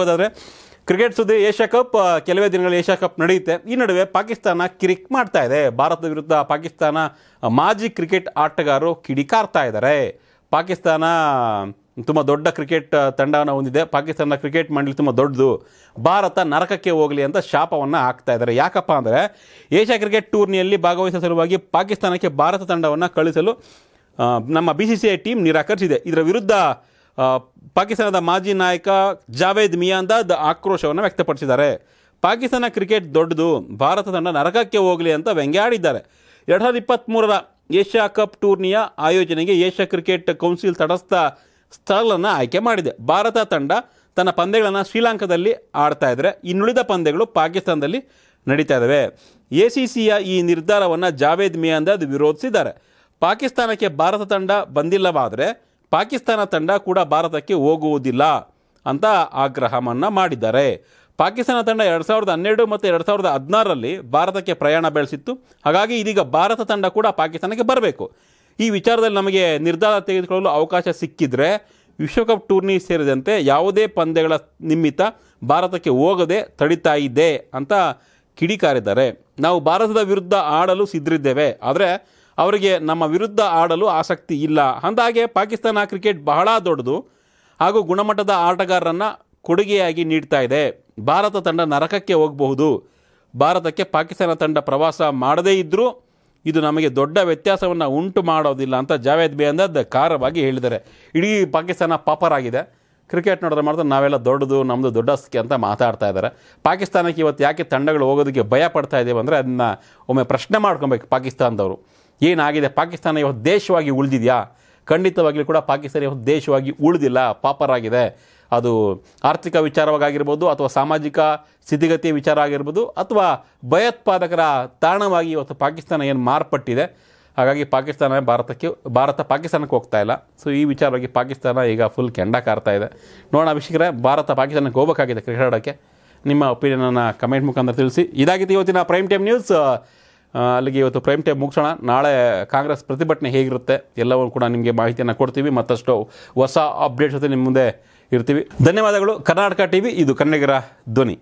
ಹೋದಾದ್ರೆ cricket ಸುದ್ದಿ Asia cup ಕೆಲವೇ ದಿನಗಳಲ್ಲಿ ಏಷ್ಯಾ ಕಪ್ ನಡೆಯುತ್ತೆ ಈ ನಡುವೆ ಪಾಕಿಸ್ತಾನ ಕಿರಿಕ್ ಮಾಡ್ತಾ ಇದೆ ಭಾರತ ವಿರುದ್ಧ ಪಾಕಿಸ್ತಾನ ಮಾಜಿ ಕ್ರಿಕೆಟ್ ಆಟಗಾರರು ಕಿಡಿಕಾರ್ತಾ ಇದ್ದಾರೆ ಪಾಕಿಸ್ತಾನ ತುಂಬ ದೊಡ್ಡ ಕ್ರಿಕೆಟ್ ತಂಡವನ್ನು ಹೊಂದಿದೆ ಪಾಕಿಸ್ತಾನ ಕ್ರಿಕೆಟ್ ಮಂಡಳಿ ತುಂಬ ದೊಡ್ಡದು ಭಾರತ ನರಕಕ್ಕೆ ಹೋಗಲಿ ಅಂತ ಶಾಪವನ್ನು ಹಾಕ್ತಾ ಇದ್ದಾರೆ ಯಾಕಪ್ಪ ಅಂದರೆ ಏಷ್ಯಾ ಕ್ರಿಕೆಟ್ ಟೂರ್ನಿಯಲ್ಲಿ ಭಾಗವಹಿಸುವ ಸಲುವಾಗಿ ಪಾಕಿಸ್ತಾನಕ್ಕೆ ಭಾರತ ತಂಡವನ್ನು ಕಳಿಸಲು ನಮ್ಮ B C C I team ನಿರಾಕರಿಸಿದೆ ಇದರ ವಿರುದ್ಧ ಪಾಕಿಸ್ತಾನದ ಮಾಜಿ ನಾಯಕ ಜಾವೇದ್ ಮಿಯಾಂದಾದ್ ಆಕ್ರೋಶವನ್ನು ವ್ಯಕ್ತಪಡಿಸಿದ್ದಾರೆ ಪಾಕಿಸ್ತಾನ ಕ್ರಿಕೆಟ್ ದೊಡ್ಡದು ಭಾರತ ತಂಡ ನರಕಕ್ಕೆ ಹೋಗಲಿ ಅಂತ ವ್ಯಂಗ್ಯಾಡಿದ್ದಾರೆ ಎರಡು ಸಾವಿರದ ಇಪ್ಪತ್ತ್ಮೂರರ ಏಷ್ಯಾ ಕಪ್ ಟೂರ್ನಿಯ ಆಯೋಜನೆಗೆ ಏಷ್ಯಾ ಕ್ರಿಕೆಟ್ ಕೌನ್ಸಿಲ್ ತಟಸ್ಥ ಸ್ಥಳಗಳನ್ನು ಆಯ್ಕೆ ಮಾಡಿದೆ ಭಾರತ ತಂಡ ತನ್ನ ಪಂದ್ಯಗಳನ್ನು ಶ್ರೀಲಂಕಾದಲ್ಲಿ ಆಡ್ತಾ ಇದ್ದರೆ ಇನ್ನುಳಿದ ಪಂದ್ಯಗಳು ಪಾಕಿಸ್ತಾನದಲ್ಲಿ ನಡೀತಾ ಇದ್ದಾವೆ ಎ ಸಿ ಸಿಯ ಈ ನಿರ್ಧಾರವನ್ನು ಜಾವೇದ್ ಮಿಯಾಂದಾದ್ ವಿರೋಧಿಸಿದ್ದಾರೆ ಪಾಕಿಸ್ತಾನಕ್ಕೆ ಭಾರತ ತಂಡ ಬಂದಿಲ್ಲವಾದರೆ ಪಾಕಿಸ್ತಾನ ತಂಡ ಕೂಡ ಭಾರತಕ್ಕೆ ಹೋಗುವುದಿಲ್ಲ ಅಂತ ಮನ್ನಾ ಮಾಡಿದ್ದಾರೆ ಪಾಕಿಸ್ತಾನ ತಂಡ ಎರಡು ಸಾವಿರದ ಹನ್ನೆರಡು ಮತ್ತು ಎರಡು ಸಾವಿರದ ಹದಿನಾರರಲ್ಲಿ ಭಾರತಕ್ಕೆ ಪ್ರಯಾಣ ಬೆಳೆಸಿತ್ತು ಹಾಗಾಗಿ ಇದೀಗ ಭಾರತ ತಂಡ ಕೂಡ ಪಾಕಿಸ್ತಾನಕ್ಕೆ ಬರಬೇಕು ಈ ವಿಚಾರದಲ್ಲಿ ನಮಗೆ ನಿರ್ಧಾರ ತೆಗೆದುಕೊಳ್ಳಲು ಅವಕಾಶ ಸಿಕ್ಕಿದರೆ ವಿಶ್ವಕಪ್ ಟೂರ್ನಿ ಸೇರಿದಂತೆ ಯಾವುದೇ ಪಂದ್ಯಗಳ ನಿಮಿತ್ತ ಭಾರತಕ್ಕೆ ಹೋಗದೆ ತಡಿತಾ ಇದೆ ಅಂತ ಕಿಡಿಕಾರಿದ್ದಾರೆ ನಾವು ಭಾರತದ ವಿರುದ್ಧ ಆಡಲು ಸಿದ್ಧರಿದ್ದೇವೆ ಆದರೆ ಅವರಿಗೆ ನಮ್ಮ ವಿರುದ್ಧ ಆಡಲು ಆಸಕ್ತಿ ಇಲ್ಲ ಅಂದಾಗೆ ಪಾಕಿಸ್ತಾನ ಕ್ರಿಕೆಟ್ ಬಹಳ ದೊಡ್ಡದು ಹಾಗೂ ಗುಣಮಟ್ಟದ ಆಟಗಾರರನ್ನು ಕೊಡುಗೆಯಾಗಿ ನೀಡ್ತಾ ಇದೆ ಭಾರತ ತಂಡ ನರಕಕ್ಕೆ ಹೋಗಬಹುದು ಭಾರತಕ್ಕೆ ಪಾಕಿಸ್ತಾನ ತಂಡ ಪ್ರವಾಸ ಮಾಡದೇ ಇದ್ದರೂ ಇದು ನಮಗೆ ದೊಡ್ಡ ವ್ಯತ್ಯಾಸವನ್ನು ಉಂಟು ಮಾಡೋದಿಲ್ಲ ಅಂತ ಜಾವೇದ್ ಬಿ ಅಂದ ಖಾರವಾಗಿ ಹೇಳಿದ್ದಾರೆ ಇಡೀ ಪಾಕಿಸ್ತಾನ ಪಾಪರ್ ಆಗಿದೆ ಕ್ರಿಕೆಟ್ ನೋಡಿದ್ರೆ ಮಾಡಿದ್ರೆ ನಾವೆಲ್ಲ ದೊಡ್ಡದು ನಮ್ಮದು ದೊಡ್ಡಸ್ಕೆ ಅಂತ ಮಾತಾಡ್ತಾ ಇದ್ದಾರೆ ಪಾಕಿಸ್ತಾನಕ್ಕೆ ಇವತ್ತು ಯಾಕೆ ತಂಡಗಳು ಹೋಗೋದಕ್ಕೆ ಭಯ ಪಡ್ತಾ ಇದ್ದೇವೆ ಅಂದರೆ ಅದನ್ನು ಒಮ್ಮೆ ಪ್ರಶ್ನೆ ಮಾಡ್ಕೊಬೇಕು ಪಾಕಿಸ್ತಾನದವರು ಏನಾಗಿದೆ ಪಾಕಿಸ್ತಾನ ಇವತ್ತು ದೇಶವಾಗಿ ಉಳಿದಿದೆಯಾ ಖಂಡಿತವಾಗಲೂ ಕೂಡ ಪಾಕಿಸ್ತಾನ ಇವತ್ತು ದೇಶವಾಗಿ ಉಳಿದಿಲ್ಲ ಆಗಿದೆ ಅದು ಆರ್ಥಿಕ ವಿಚಾರವಾಗಿರ್ಬೋದು ಅಥವಾ ಸಾಮಾಜಿಕ ಸ್ಥಿತಿಗತಿಯ ವಿಚಾರ ಆಗಿರ್ಬೋದು ಅಥವಾ ಭಯೋತ್ಪಾದಕರ ತಾಣವಾಗಿ ಇವತ್ತು ಪಾಕಿಸ್ತಾನ ಏನು ಮಾರ್ಪಟ್ಟಿದೆ ಹಾಗಾಗಿ ಪಾಕಿಸ್ತಾನ ಭಾರತಕ್ಕೆ ಭಾರತ ಪಾಕಿಸ್ತಾನಕ್ಕೆ ಹೋಗ್ತಾ ಇಲ್ಲ ಸೊ ಈ ವಿಚಾರವಾಗಿ ಪಾಕಿಸ್ತಾನ ಈಗ ಫುಲ್ ಕೆಂಡ ಕಾರ್ತಾ ಇದೆ ನೋಡೋಣ ಅಭಿಷೇಕರೇ ಭಾರತ ಪಾಕಿಸ್ತಾನಕ್ಕೆ ಹೋಗಬೇಕಾಗಿದೆ ಕ್ರಿಕೆಟ್ ಆಡೋಕ್ಕೆ ನಿಮ್ಮ ಒಪಿನಿಯನನ್ನು ಕಮೆಂಟ್ ಮುಖಾಂತರ ತಿಳಿಸಿ ಇದಾಗಿತ್ತು ಇವತ್ತಿನ ಪ್ರೈಮ್ ಟೈಮ್ ನ್ಯೂಸ್ ಅಲ್ಲಿಗೆ ಇವತ್ತು ಪ್ರೈಮ್ ಟೈಮ್ ಮುಗಿಸೋಣ ನಾಳೆ ಕಾಂಗ್ರೆಸ್ ಪ್ರತಿಭಟನೆ ಹೇಗಿರುತ್ತೆ ಎಲ್ಲವೂ ಕೂಡ ನಿಮಗೆ ಮಾಹಿತಿಯನ್ನು ಕೊಡ್ತೀವಿ ಮತ್ತಷ್ಟು ಹೊಸ ಅಪ್ಡೇಟ್ಸ್ ಜೊತೆ ನಿಮ್ಮ ಮುಂದೆ ಇರ್ತೀವಿ ಧನ್ಯವಾದಗಳು ಕರ್ನಾಟಕ ಟಿ ವಿ ಇದು ಕನ್ನಡಿಗರ ಧ್ವನಿ